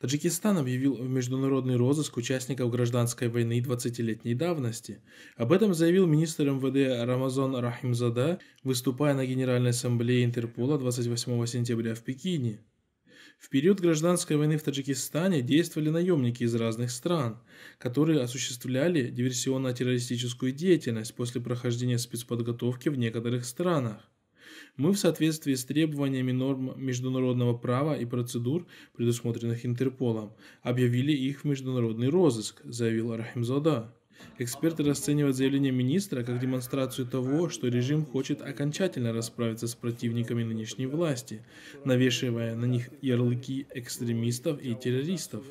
Таджикистан объявил в международный розыск участников гражданской войны 20-летней давности. Об этом заявил министр МВД Рамазон Рахимзада, выступая на Генеральной ассамблее Интерпола 28 сентября в Пекине. В период гражданской войны в Таджикистане действовали наемники из разных стран, которые осуществляли диверсионно-террористическую деятельность после прохождения спецподготовки в некоторых странах. Мы в соответствии с требованиями норм международного права и процедур, предусмотренных Интерполом, объявили их в международный розыск, заявил Архимзада. Эксперты расценивают заявление министра как демонстрацию того, что режим хочет окончательно расправиться с противниками нынешней власти, навешивая на них ярлыки экстремистов и террористов.